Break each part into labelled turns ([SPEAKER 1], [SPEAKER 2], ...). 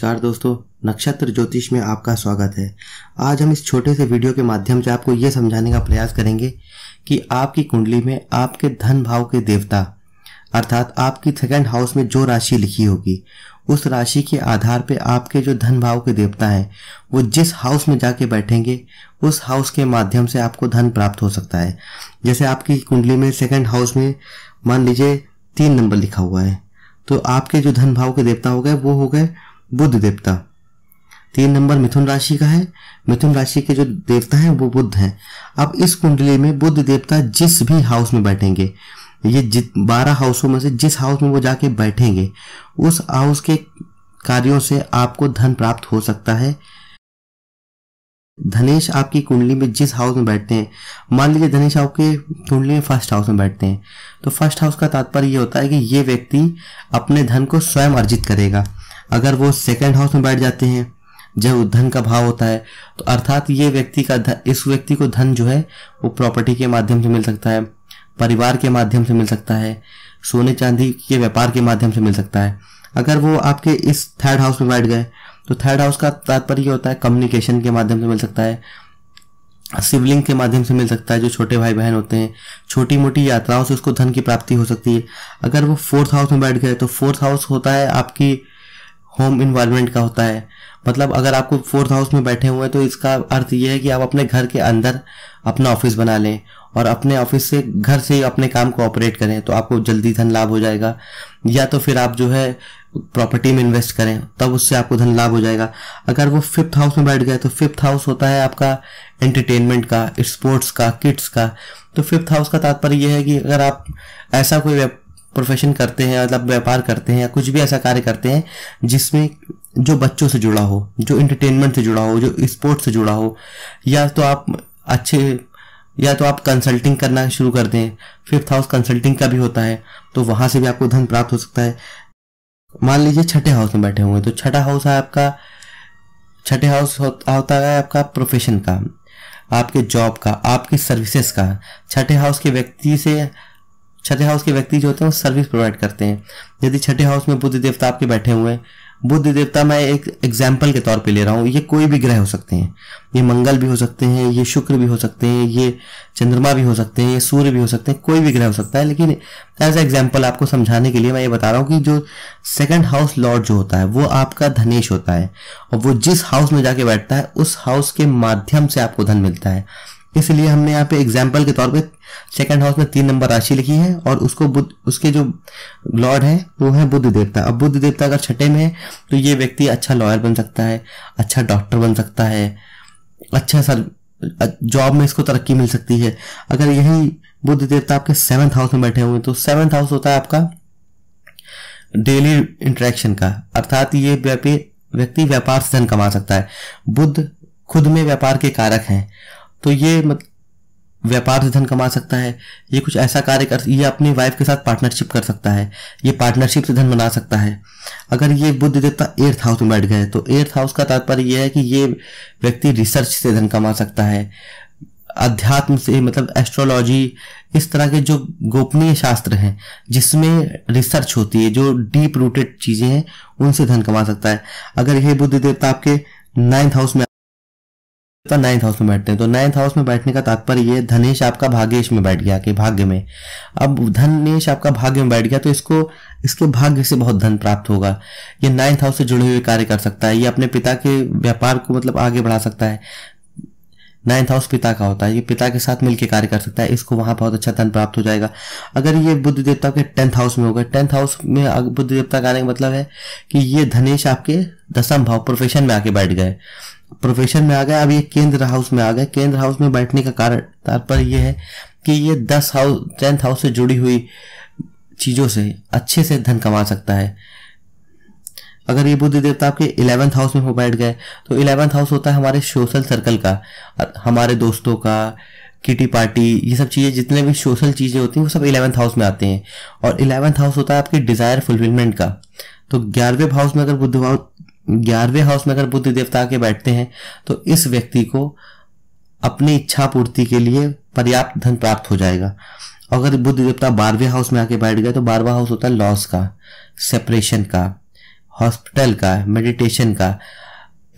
[SPEAKER 1] नमस्कार दोस्तों नक्षत्र ज्योतिष में आपका स्वागत है आज हम इस छोटे से वीडियो के माध्यम से आपको ये समझाने का प्रयास करेंगे कि आपकी कुंडली में आपके धन भाव के देवता अर्थात आपकी सेकंड हाउस में जो राशि लिखी होगी उस राशि के आधार पर आपके जो धन भाव के देवता हैं वो जिस हाउस में जाके बैठेंगे उस हाउस के माध्यम से आपको धन प्राप्त हो सकता है जैसे आपकी कुंडली में सेकंड हाउस में मान लीजिए तीन नंबर लिखा हुआ है तो आपके जो धन भाव के देवता हो गए वो हो गए बुद्ध देवता तीन तो नंबर मिथुन राशि का है मिथुन राशि के जो देवता हैं वो बुद्ध हैं अब इस कुंडली में बुद्ध देवता जिस भी हाउस में बैठेंगे ये जित बारह हाउसों में से जिस हाउस में वो जाके बैठेंगे उस हाउस के कार्यों से आपको धन प्राप्त हो सकता है धनेश आपकी कुंडली में जिस हाउस में बैठते हैं मान लीजिए धनेश आपके कुंडली में फर्स्ट हाउस में बैठते हैं तो फर्स्ट हाउस का तात्पर्य ये होता है कि ये व्यक्ति अपने धन को स्वयं अर्जित करेगा अगर वो सेकेंड हाउस में बैठ जाते हैं जब धन का भाव होता है तो अर्थात ये व्यक्ति का इस व्यक्ति को धन जो है वो प्रॉपर्टी के माध्यम से मिल सकता है परिवार के माध्यम से मिल सकता है सोने चांदी के व्यापार के माध्यम से मिल सकता है अगर वो आपके इस थर्ड हाउस में बैठ गए तो थर्ड हाउस का तात्पर्य होता है कम्युनिकेशन के माध्यम से मिल सकता है सिवलिंग के माध्यम से मिल सकता है जो छोटे भाई बहन होते हैं छोटी मोटी यात्राओं से उसको धन की प्राप्ति हो सकती है अगर वो फोर्थ हाउस में बैठ गए तो फोर्थ हाउस होता है आपकी होम इन्वायरमेंट का होता है मतलब अगर आपको फोर्थ हाउस में बैठे हुए हैं तो इसका अर्थ ये है कि आप अपने घर के अंदर अपना ऑफिस बना लें और अपने ऑफिस से घर से ही अपने काम को ऑपरेट करें तो आपको जल्दी धन लाभ हो जाएगा या तो फिर आप जो है प्रॉपर्टी में इन्वेस्ट करें तब उससे आपको धन लाभ हो जाएगा अगर वो फिफ्थ हाउस में बैठ गए तो फिफ्थ हाउस होता है आपका एंटरटेनमेंट का स्पोर्ट्स का किड्स का तो फिफ्थ हाउस का तात्पर्य यह है कि अगर आप ऐसा कोई प्रोफेशन करते हैं मतलब व्यापार करते हैं या कुछ भी ऐसा कार्य करते हैं जिसमें जो बच्चों से जुड़ा हो जो इंटरटेनमेंट से जुड़ा हो जो स्पोर्ट्स से जुड़ा हो या तो आप अच्छे या तो आप कंसल्टिंग करना शुरू कर दें फिफ्थ हाउस कंसल्टिंग का भी होता है तो वहां से भी आपको धन प्राप्त हो सकता है मान लीजिए छठे हाउस में बैठे हुए तो छठा हाउस है आपका छठे हाउस होता है आपका प्रोफेशन का आपके जॉब का आपकी सर्विसेज का छठे हाउस के व्यक्ति से छठे हाउस के व्यक्ति जो होते हैं वो सर्विस प्रोवाइड करते हैं यदि छठे हाउस में बुद्ध देवता आपके बैठे हुए हैं बुद्ध देवता मैं एक एग्जाम्पल के तौर पे ले रहा हूँ ये कोई भी ग्रह हो सकते हैं ये मंगल भी हो सकते हैं ये शुक्र भी हो सकते हैं ये चंद्रमा भी हो सकते हैं ये सूर्य भी हो सकते हैं कोई भी ग्रह हो सकता है लेकिन एज एग्जाम्पल आपको समझाने के लिए मैं ये बता रहा हूँ कि जो सेकंड हाउस लॉर्ड जो होता है वो आपका धनेश होता है और वो जिस हाउस में जाके बैठता है उस हाउस के माध्यम से आपको धन मिलता है इसलिए हमने यहाँ पे एग्जाम्पल के तौर पे सेकंड हाउस में तीन नंबर राशि लिखी है और उसको बुद्ध उसके जो लॉर्ड है वो है बुद्ध देवता अब बुद्ध देवता अगर छठे में है तो ये व्यक्ति अच्छा लॉयर बन सकता है अच्छा डॉक्टर बन सकता है अच्छा सर जॉब में इसको तरक्की मिल सकती है अगर यही बुद्ध देवता आपके सेवंथ हाउस में बैठे हुए तो सेवंथ हाउस होता है आपका डेली इंट्रैक्शन का अर्थात ये व्यक्ति व्यापार से धन कमा सकता है बुद्ध खुद में व्यापार के कारक हैं तो ये मत व्यापार से धन कमा सकता है ये कुछ ऐसा कार्य कर ये अपनी वाइफ के साथ पार्टनरशिप कर सकता है ये पार्टनरशिप से धन बना सकता है अगर ये बुद्ध देवता एर्थ हाउस में बैठ गए तो एर्थ हाउस का तात्पर्य यह है कि ये व्यक्ति रिसर्च से धन कमा सकता है अध्यात्म से मतलब एस्ट्रोलॉजी इस तरह के जो गोपनीय शास्त्र हैं जिसमें रिसर्च होती है जो डीप रूटेड चीज़ें हैं उनसे धन कमा सकता है अगर ये बुद्ध देवता आपके नाइन्थ हाउस में नाइन्थ हाउस में बैठते हैं तो नाइन्थ हाउस में बैठने का तात्पर्य है धनेश आपका भाग्यश में बैठ गया कि भाग्य में अब धनेश आपका भाग्य में बैठ गया तो इसको इसके भाग्य से बहुत धन प्राप्त होगा ये नाइन्थ हाउस से जुड़े हुए कार्य कर सकता है ये अपने पिता के व्यापार को मतलब आगे बढ़ा सकता है नाइन्थ हाउस पिता का होता है ये पिता के साथ मिलकर कार्य कर सकता है इसको वहां बहुत अच्छा धन प्राप्त हो जाएगा अगर ये बुद्ध देवता के टेंथ हाउस में होगा टेंथ हाउस में बुद्ध देवता का आने का मतलब है कि ये धनेश आपके दसम भाव प्रोफेशन में आके बैठ गए प्रोफेशन में आ गए अब ये केंद्र हाउस में आ गए केंद्र हाउस में बैठने का कारण तात्पर्य यह है कि ये दस हाउस टेंथ हाउस से जुड़ी हुई चीज़ों से अच्छे से धन कमा सकता है अगर ये बुद्ध देवता आपके इलेवंथ हाउस में हो बैठ गए तो इलेवेंथ हाउस होता है हमारे सोशल सर्कल का हमारे दोस्तों का किटी पार्टी ये सब चीज़ें जितने भी सोशल चीज़ें होती हैं वो सब इलेवंथ हाउस में आते हैं और इलेवंथ हाउस होता है आपके डिज़ायर फुलफिलमेंट का तो ग्यारहवें हाउस में अगर बुद्ध ग्यारहवें हाउस में अगर बुद्ध देवता के बैठते हैं तो इस व्यक्ति को अपनी इच्छा पूर्ति के लिए पर्याप्त धन प्राप्त हो जाएगा और अगर बुद्ध देवता बारहवें हाउस में आके बैठ गए तो बारहवा हाउस होता है लॉस का सेपरेशन का हॉस्पिटल का मेडिटेशन का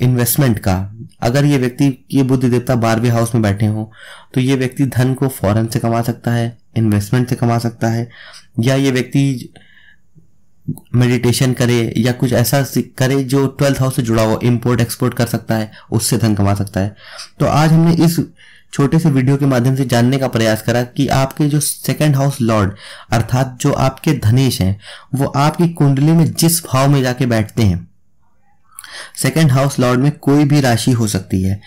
[SPEAKER 1] इन्वेस्टमेंट का अगर ये व्यक्ति ये बुद्ध देवता बारहवें हाउस में बैठे हों तो ये व्यक्ति धन को फॉरन से कमा सकता है इन्वेस्टमेंट से कमा सकता है या ये व्यक्ति मेडिटेशन करे या कुछ ऐसा करे जो ट्वेल्थ हाउस से जुड़ा हो इम्पोर्ट एक्सपोर्ट कर सकता है उससे धन कमा सकता है तो आज हमने इस छोटे से वीडियो के माध्यम से जानने का प्रयास करा कि आपके जो सेकंड हाउस लॉर्ड अर्थात जो आपके धनेश हैं वो आपकी कुंडली में जिस भाव में जाके बैठते हैं सेकेंड हाउस लॉर्ड में कोई भी राशि हो सकती है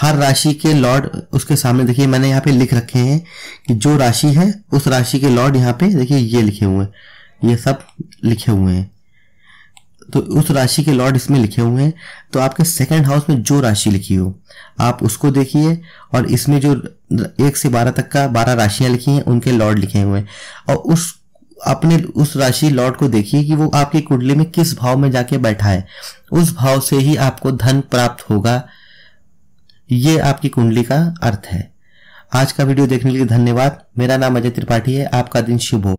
[SPEAKER 1] हर राशि के लॉर्ड उसके सामने देखिए मैंने यहाँ पे लिख रखे हैं कि जो राशि है उस राशि के लॉर्ड यहाँ पे देखिए ये लिखे हुए हैं ये सब लिखे हुए हैं तो उस राशि के लॉर्ड इसमें लिखे हुए हैं तो आपके सेकंड हाउस में जो राशि लिखी हो आप उसको देखिए और इसमें जो एक से बारह तक का बारह राशियां लिखी हैं उनके लॉर्ड लिखे हुए हैं और उस अपने उस राशि लॉर्ड को देखिए कि वो आपकी कुंडली में किस भाव में जाके बैठा है उस भाव से ही आपको धन प्राप्त होगा ये आपकी कुंडली का अर्थ है आज का वीडियो देखने के लिए धन्यवाद मेरा नाम अजय त्रिपाठी है आपका दिन शुभ हो